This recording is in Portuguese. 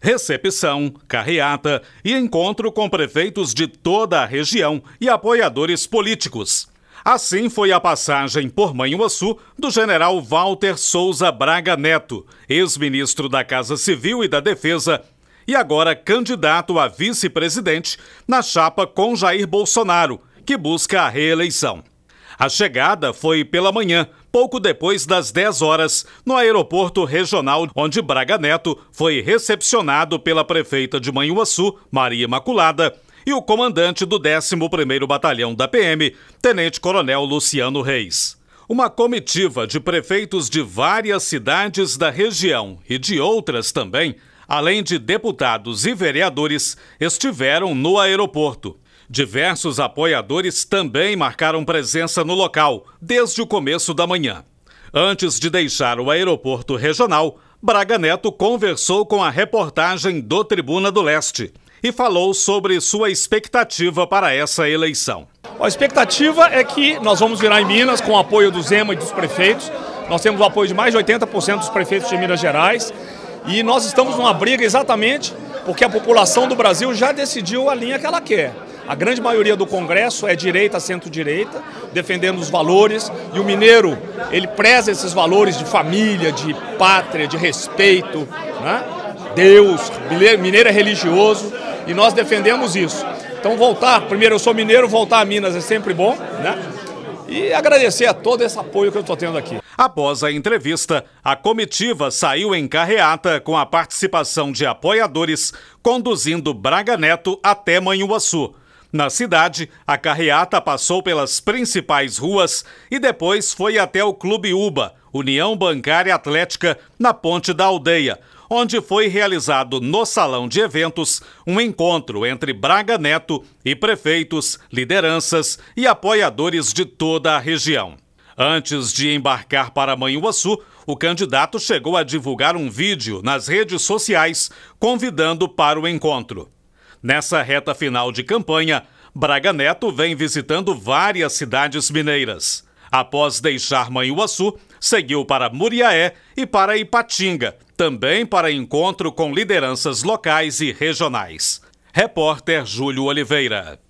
recepção, carreata e encontro com prefeitos de toda a região e apoiadores políticos. Assim foi a passagem por Manhuaçu do general Walter Souza Braga Neto, ex-ministro da Casa Civil e da Defesa, e agora candidato a vice-presidente na chapa com Jair Bolsonaro, que busca a reeleição. A chegada foi pela manhã, pouco depois das 10 horas, no aeroporto regional, onde Braga Neto foi recepcionado pela prefeita de Manhuaçu, Maria Imaculada, e o comandante do 11º Batalhão da PM, Tenente Coronel Luciano Reis. Uma comitiva de prefeitos de várias cidades da região e de outras também, além de deputados e vereadores, estiveram no aeroporto. Diversos apoiadores também marcaram presença no local desde o começo da manhã. Antes de deixar o aeroporto regional, Braga Neto conversou com a reportagem do Tribuna do Leste e falou sobre sua expectativa para essa eleição. A expectativa é que nós vamos virar em Minas com o apoio do Zema e dos prefeitos. Nós temos o apoio de mais de 80% dos prefeitos de Minas Gerais. E nós estamos numa briga exatamente porque a população do Brasil já decidiu a linha que ela quer. A grande maioria do Congresso é direita, centro-direita, defendendo os valores, e o mineiro, ele preza esses valores de família, de pátria, de respeito, né? Deus, mineiro é religioso, e nós defendemos isso. Então voltar, primeiro eu sou mineiro, voltar a Minas é sempre bom, né? E agradecer a todo esse apoio que eu estou tendo aqui. Após a entrevista, a comitiva saiu em carreata com a participação de apoiadores, conduzindo Braga Neto até Manhuaçu. Na cidade, a carreata passou pelas principais ruas e depois foi até o Clube UBA, União Bancária Atlética, na Ponte da Aldeia, onde foi realizado no salão de eventos um encontro entre Braga Neto e prefeitos, lideranças e apoiadores de toda a região. Antes de embarcar para Manhuaçu, o candidato chegou a divulgar um vídeo nas redes sociais convidando para o encontro. Nessa reta final de campanha, Braga Neto vem visitando várias cidades mineiras. Após deixar Manhuaçu, seguiu para Muriaé e para Ipatinga, também para encontro com lideranças locais e regionais. Repórter Júlio Oliveira.